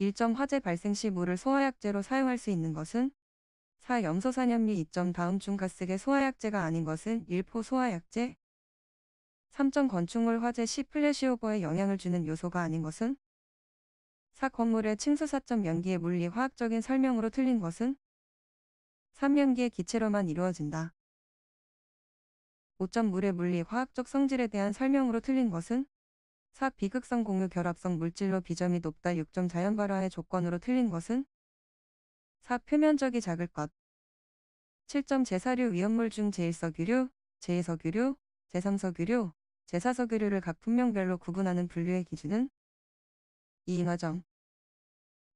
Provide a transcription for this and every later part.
1정 화재 발생 시 물을 소화약제로 사용할 수 있는 것은 4. 염소산염리 2점 다음 중 가스계 소화약제가 아닌 것은 1포 소화약제 3점 건축물 화재 시 플래시오버에 영향을 주는 요소가 아닌 것은 4. 건물의 층수 4점 연기의 물리 화학적인 설명으로 틀린 것은 3. 연기의 기체로만 이루어진다. 5 물의 물리 화학적 성질에 대한 설명으로 틀린 것은 4. 비극성 공유 결합성 물질로 비점이 높다 6점 자연 발화의 조건으로 틀린 것은 4. 표면적이 작을 것 7점 제사류 위험물 중 제1석유류, 제2석유류, 제3석유류, 제4석유류를 각 품명별로 구분하는 분류의 기준은 2. 인화점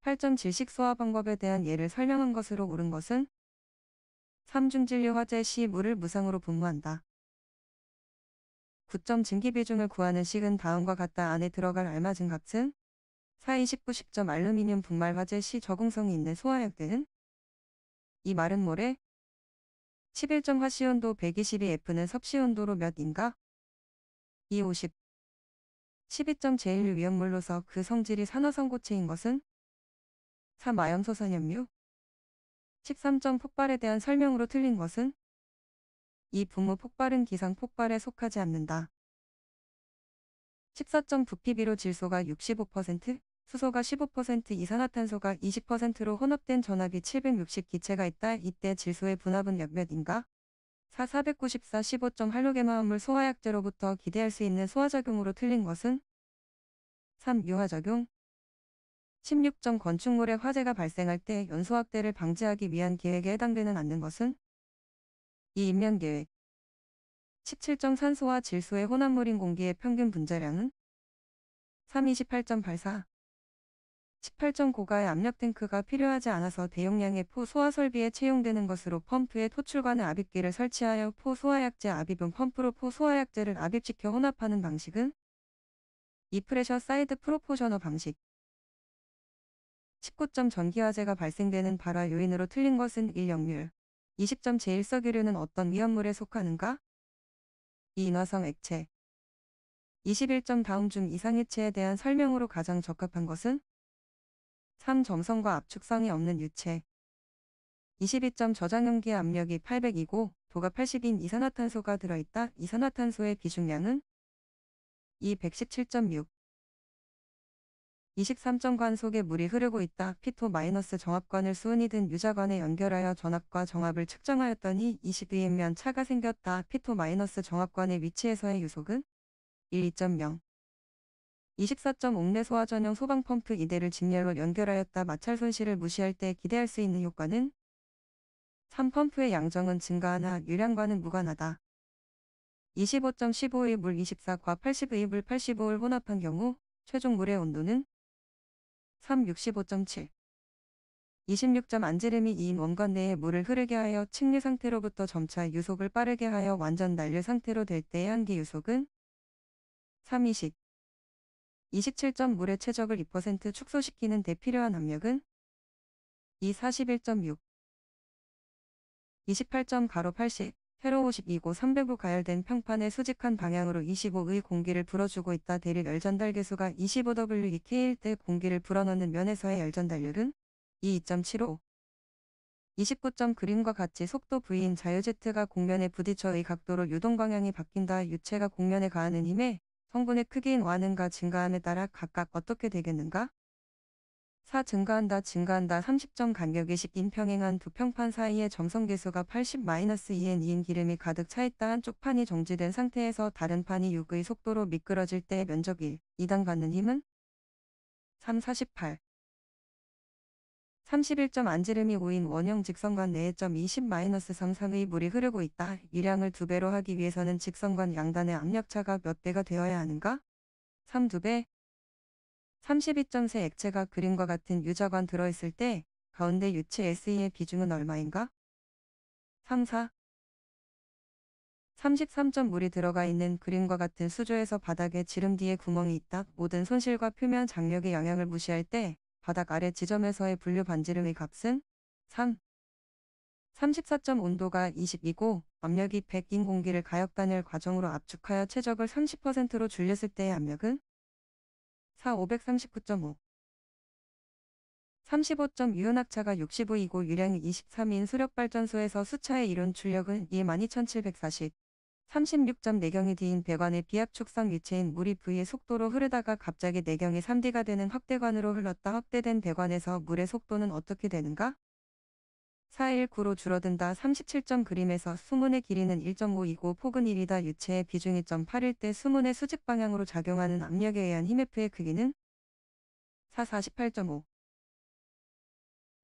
8점 질식 소화 방법에 대한 예를 설명한 것으로 옳은 것은 3중 진류 화재 시 물을 무상으로 분무한다. 9점 증기 비중을 구하는 식은 다음과 같다 안에 들어갈 알맞은 값은 4이 19 10점 알루미늄 분말 화재 시적응성이 있는 소화약대이 말은 뭐래? 11점 화시온도 122F는 섭씨온도로 몇인가? 250 12점 제일 위험물로서 그 성질이 산화성 고체인 것은 3. 마염소산염류 13점 폭발에 대한 설명으로 틀린 것은 이 부모 폭발은 기상 폭발에 속하지 않는다. 14.9pb로 질소가 65%, 수소가 15%, 이산화탄소가 20%로 혼합된 전압이 760 기체가 있다. 이때 질소의 분압은 몇몇인가? 4 494 15.86게마음을 소화약제로부터 기대할 수 있는 소화작용으로 틀린 것은 3. 유화작용 16. 건축물에 화재가 발생할 때 연소확대를 방지하기 위한 계획에 해당되는 않는 것은 이임량계획 17.산소와 질소의 혼합물인 공기의 평균 분자량은 328.84 18.9가의 압력탱크가 필요하지 않아서 대용량의 포소화 설비에 채용되는 것으로 펌프에 토출관의 압입기를 설치하여 포소화약제 압입은 펌프로 포소화약제를 압입시켜 혼합하는 방식은 이프레셔 사이드 프로포셔너 방식 19. 전기화재가 발생되는 발화 요인으로 틀린 것은 1역률 20점 제1석유류는 어떤 위험물에 속하는가? 이 인화성 액체 21점 다음 중 이상해체에 대한 설명으로 가장 적합한 것은? 3. 점성과 압축성이 없는 유체 22점 저장용기의 압력이 800이고 도가 80인 이산화탄소가 들어있다. 이산화탄소의 비중량은 2 117.6 23.관 점 속에 물이 흐르고 있다. 피토-정압관을 마이너스 수은이든 유자관에 연결하여 전압과 정압을 측정하였더니 22면 차가 생겼다. 피토-정압관의 마이너스 위치에서의 유속은 12.0 2 4옥내 소화 전용 소방 펌프 2대를 직렬로 연결하였다. 마찰 손실을 무시할 때 기대할 수 있는 효과는 3펌프의 양정은 증가하나 유량과는 무관하다. 25.15의 물 24과 80의 물8 5을 혼합한 경우 최종 물의 온도는 365.7 2 6 0 안지름이 2인 원관 내에 물을 흐르게 하여 침류 상태로부터 점차 유속을 빠르게 하여 완전 난류 상태로 될 때의 한기 유속은 320 27점 물의 최적을 2% 축소시키는 데 필요한 압력은 241.6 28점 가로 80 회로 52고 3 0 0으 가열된 평판에 수직한 방향으로 25의 공기를 불어주고 있다. 대립 열전달계수가 25W2K일 때 공기를 불어넣는 면에서의 열전달률은 2.75 2 9 그림과 같이 속도 V인 자유제트가 공면에 부딪혀의 각도로 유동 방향이 바뀐다. 유체가 공면에 가하는 힘에 성분의 크기인 와는가 증가함에 따라 각각 어떻게 되겠는가? 4. 증가한다 증가한다 30점 간격의식 인평행한 두 평판 사이에 점성계수가 80-2엔 2인 기름이 가득 차있다 한쪽 판이 정지된 상태에서 다른 판이 6의 속도로 미끄러질 때 면적 1, 2단 받는 힘은 3, 48 31점 안지름이 5인 원형 직선관 내에 점20-3 상의 물이 흐르고 있다. 유량을 두배로 하기 위해서는 직선관 양단의 압력차가 몇 배가 되어야 하는가? 3 2배 32.3 액체가 그림과 같은 유자관 들어있을 때 가운데 유체 SE의 비중은 얼마인가? 34 3 3 물이 들어가 있는 그림과 같은 수조에서 바닥에 지름 뒤에 구멍이 있다. 모든 손실과 표면 장력의 영향을 무시할 때 바닥 아래 지점에서의 분류 반지름의 값은 3. 34점 온도가 20이고 압력이 100인 공기를 가역단열 과정으로 압축하여 최적을 30%로 줄였을 때의 압력은 4 539.5 3 5 6 유연학차가 6 5이고 유량이 23인 수력발전소에서 수차의 이론 출력은 2 12740 3 6 4경이 D인 배관의 비압축성 위치인 물이 V의 속도로 흐르다가 갑자기 내경이 3D가 되는 확대관으로 흘렀다 확대된 배관에서 물의 속도는 어떻게 되는가? 4.19로 줄어든다 37점 그림에서 수문의 길이는 1.5이고 폭은 1이다 유체의 비중 이 1.8일 때 수문의 수직 방향으로 작용하는 압력에 의한 힘 F의 크기는 4 48.5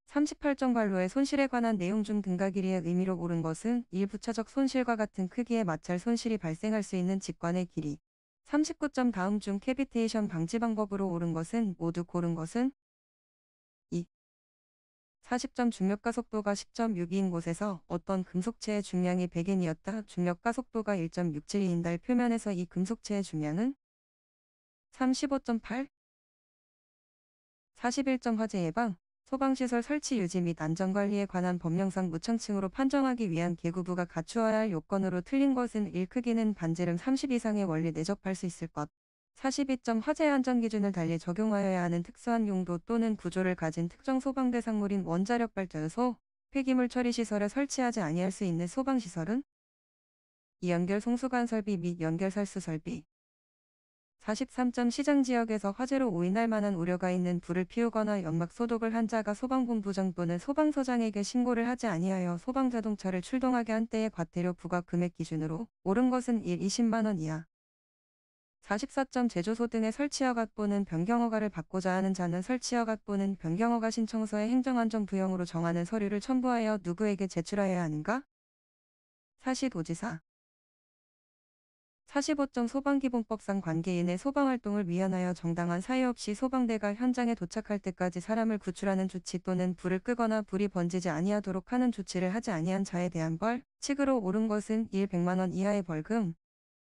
3 8점관로의 손실에 관한 내용 중 등가 길이의 의미로 고른 것은 일부차적 손실과 같은 크기의 마찰 손실이 발생할 수 있는 직관의 길이 39점 다음 중 캐비테이션 방지 방법으로 오른 것은 모두 고른 것은 40점 중력가 속도가 10.62인 곳에서 어떤 금속체의 중량이 1 0 0인이었다 중력가 속도가 1.67인 달 표면에서 이 금속체의 중량은 35.8 41점 화재 예방, 소방시설 설치 유지 및 안전관리에 관한 법령상 무청층으로 판정하기 위한 개구부가 갖추어야 할 요건으로 틀린 것은 1. 크기는 반지름 30 이상의 원리 내접할 수 있을 것. 42점 화재 안전 기준을 달리 적용하여야 하는 특수한 용도 또는 구조를 가진 특정 소방 대상물인 원자력 발전소, 폐기물 처리 시설을 설치하지 아니할 수 있는 소방 시설은 이연결 송수관 설비 및 연결 설수 설비 43점 시장 지역에서 화재로 오인할 만한 우려가 있는 불을 피우거나 연막 소독을 한 자가 소방본부장 또는 소방서장에게 신고를 하지 아니하여 소방자동차를 출동하게 한 때의 과태료 부과 금액 기준으로 옳은 것은 1 20만원 이하 44점 제조소 등의 설치허가부는 변경허가를 받고자 하는 자는 설치허가부는 변경허가 신청서의 행정안전 부형으로 정하는 서류를 첨부하여 누구에게 제출하여야 하는가? 사시지사 45점 소방기본법상 관계인의 소방활동을 위안하여 정당한 사유 없이 소방대가 현장에 도착할 때까지 사람을 구출하는 조치 또는 불을 끄거나 불이 번지지 아니하도록 하는 조치를 하지 아니한 자에 대한 벌, 칙으로 오른 것은 1 100만원 이하의 벌금,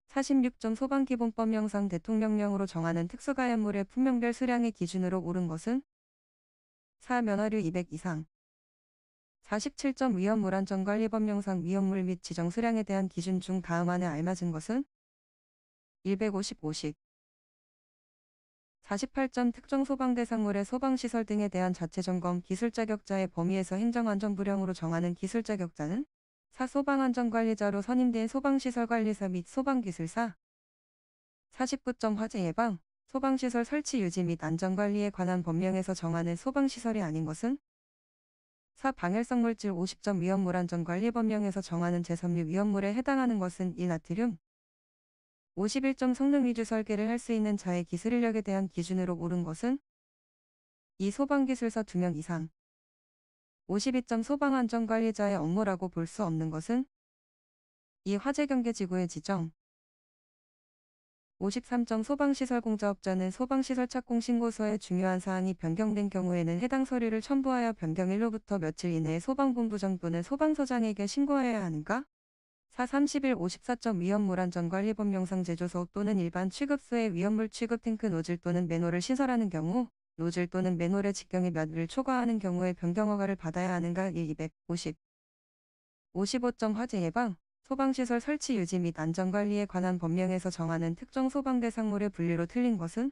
4 6점 소방기본법 영상 대통령령으로 정하는 특수가연물의 품명별 수량의 기준으로 오른 것은 4. 면허류 200 이상 47점 위험물 안전관리법 영상 위험물 및 지정 수량에 대한 기준 중 다음 안에 알맞은 것은 155식 48점 특정 소방 대상물의 소방시설 등에 대한 자체 점검 기술 자격자의 범위에서 행정안전부령으로 정하는 기술 자격자는 사소방안전관리자로 선임된 소방시설관리사 및 소방기술사 49점 화재 예방, 소방시설 설치 유지 및 안전관리에 관한 법령에서 정하는 소방시설이 아닌 것은 4. 방열성 물질 50점 위험물 안전관리 법령에서 정하는 제섬유 위험물에 해당하는 것은 이나트륨 51점 성능 위주 설계를 할 수 있는 자의 기술 인력에 대한 기준으로 옳은 것은 이 소방기술사 2명 이상 52점 소방안전관리자의 업무라고 볼 수 없는 것은 이 화재경계지구의 지정 53점 소방시설 공사업자는 소방시설 착공 신고서에 중요한 사항이 변경된 경우에는 해당 서류를 첨부하여 변경일로부터 며칠 이내에 소방본부장부는 소방서장에게 신고하여야 하는가? 4. 31. 54점 위험물안전관리법 영상 제조소 또는 일반 취급소의 위험물 취급 탱크 노즐 또는 매너를 시설하는 경우 노즐 또는 맨홀의 직경이 몇을 초과하는 경우에 변경 허가를 받아야 하는가 1250 5 5 화재 예방 소방시설 설치 유지 및 안전관리에 관한 법령에서 정하는 특정 소방대상물의 분류로 틀린 것은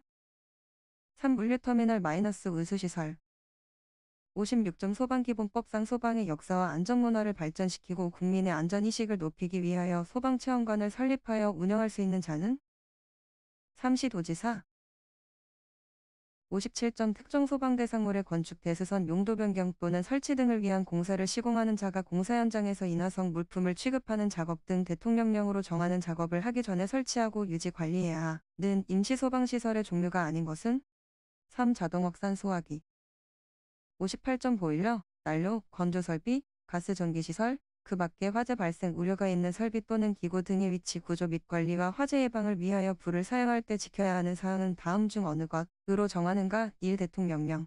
3. 물류터미널 마이너스 우수시설 56점 소방기본법상 소방의 역사와 안전문화를 발전시키고 국민의 안전의식을 높이기 위하여 소방체험관을 설립하여 운영할 수 있는 자는 3시 도지사 57점 특정 소방대상물의 건축 대수선 용도 변경 또는 설치 등을 위한 공사를 시공하는 자가 공사 현장에서 인화성 물품을 취급하는 작업 등 대통령령으로 정하는 작업을 하기 전에 설치하고 유지 관리해야 하는 임시소방시설의 종류가 아닌 것은 3. 자동 확산 소화기 58점 보일러, 난로, 건조설비, 가스전기시설, 그 밖에 화재 발생 우려가 있는 설비 또는 기구 등의 위치 구조 및 관리와 화재 예방을 위하여 불을 사용할 때 지켜야 하는 사항은 다음 중 어느 것으로 정하는가 1. 대통령령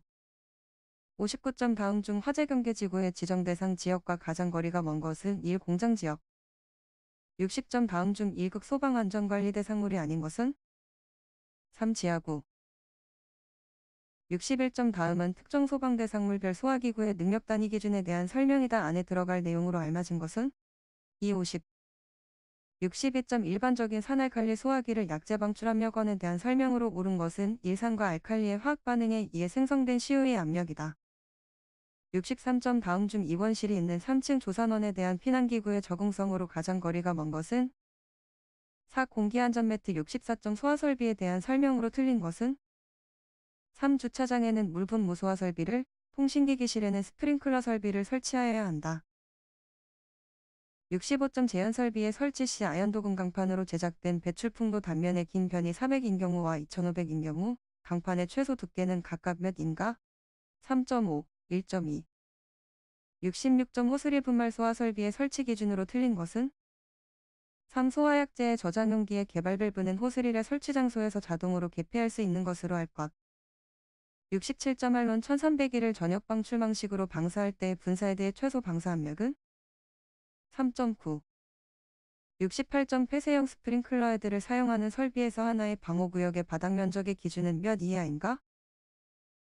5 9 다음 중 화재 경계 지구의 지정 대상 지역과 가장 거리가 먼 것은 1. 공장 지역 6 0 다음 중 1극 소방안전관리 대상물이 아닌 것은 3. 지하구 61점 다음은 특정 소방대상물별 소화기구의 능력 단위 기준에 대한 설명이다 안에 들어갈 내용으로 알맞은 것은 250. 62점 일반적인 산알칼리 소화기를 약재 방출압력원에 대한 설명으로 옳은 것은 일산과 알칼리의 화학 반응에 의해 생성된 시 o 의 압력이다. 63점 다음 중 입원실이 있는 3층 조산원에 대한 피난기구의 적응성으로 가장 거리가 먼 것은 4. 공기안전매트 64점 소화설비에 대한 설명으로 틀린 것은 3주차장에는 물분 무소화 설비를, 통신기기실에는 스프링클러 설비를 설치하여야 한다. 65점 제한 설비의 설치 시 아연도금 강판으로 제작된 배출풍도 단면의 긴 변이 300인 경우와 2500인 경우, 강판의 최소 두께는 각각 몇 인가? 3.5, 1.2. 66점 호스리 분말 소화 설비의 설치 기준으로 틀린 것은? 3. 소화약제의 저장용기의 개발 밸브는 호스리를 설치 장소에서 자동으로 개폐할 수 있는 것으로 할 것. 6 7 1론 1300일을 저녁 방출 방식으로 방사할 때분사에 대해 최소 방사 압력은 3.9 68점 폐쇄형 스프링클러 헤드를 사용하는 설비에서 하나의 방호구역의 바닥 면적의 기준은 몇 이하인가?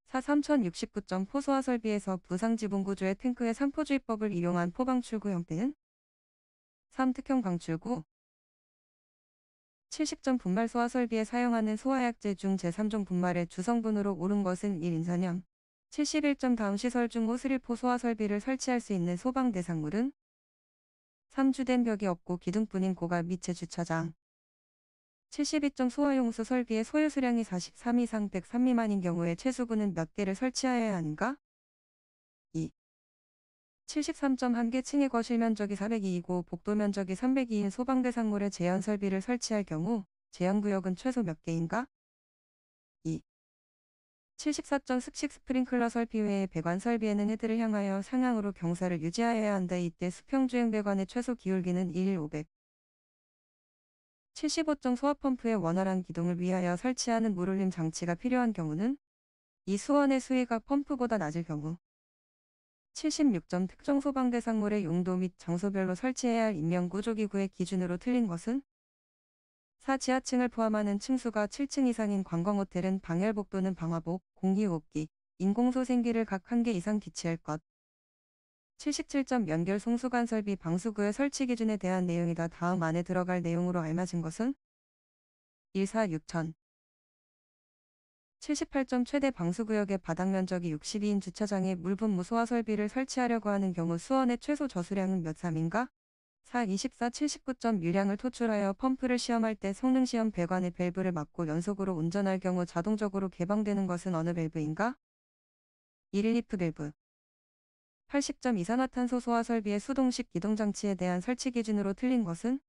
4 3069점 포소화 설비에서 부상지붕구조의 탱크의 상포주의법을 이용한 포방출구 형태는 3. 특형 방출구 7 0점 분말 소화 설비에 사용하는 소화약제 중 제3종 분말의 주성분으로 오른 것은 1인산염. 71점 다음 시설 중 호스리포 소화 설비를 설치할 수 있는 소방 대상물은 3주된 벽이 없고 기둥뿐인 고가 미체 주차장. 7 2점 소화용수 설비의 소유수량이 43 이상 103 미만인 경우에 최소분은 몇 개를 설치하여야 하는가? 2. 73.1개 층의 거실 면적이 402이고 복도 면적이 302인 소방대 상물에 제한 설비를 설치할 경우 제한구역은 최소 몇 개인가? 2. 74점 습식 스프링클러 설비 외에 배관 설비에는 헤드를 향하여 상향으로 경사를 유지하여야 한다. 이때 수평주행 배관의 최소 기울기는 1 500. 75점 소화펌프의 원활한 기동을 위하여 설치하는 물올림 장치가 필요한 경우는 이 수원의 수위가 펌프보다 낮을 경우 76점 특정 소방대상물의 용도 및 장소별로 설치해야 할 인명구조기구의 기준으로 틀린 것은 4. 지하층을 포함하는 층수가 7층 이상인 관광호텔은 방열복 또는 방화복, 공기호흡기, 인공소생기를 각1개 이상 기치할 것. 77점 연결 송수관 설비 방수구의 설치 기준에 대한 내용이다. 다음 안에 들어갈 내용으로 알맞은 것은 1, 4, 6천. 78점 최대 방수구역의 바닥면적이 62인 주차장에 물분 무소화 설비를 설치하려고 하는 경우 수원의 최소 저수량은 몇 3인가? 4. 24 79점 유량을 토출하여 펌프를 시험할 때 성능시험 배관의 밸브를 막고 연속으로 운전할 경우 자동적으로 개방되는 것은 어느 밸브인가? 1리프 밸브 80점 이산화탄소 소화 설비의 수동식 기동장치에 대한 설치 기준으로 틀린 것은?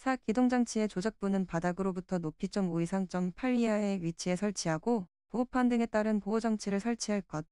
4. 기동장치의 조작부는 바닥으로부터 높이 5 이상 8 이하의 위치에 설치하고 보호판 등에 따른 보호장치를 설치할 것.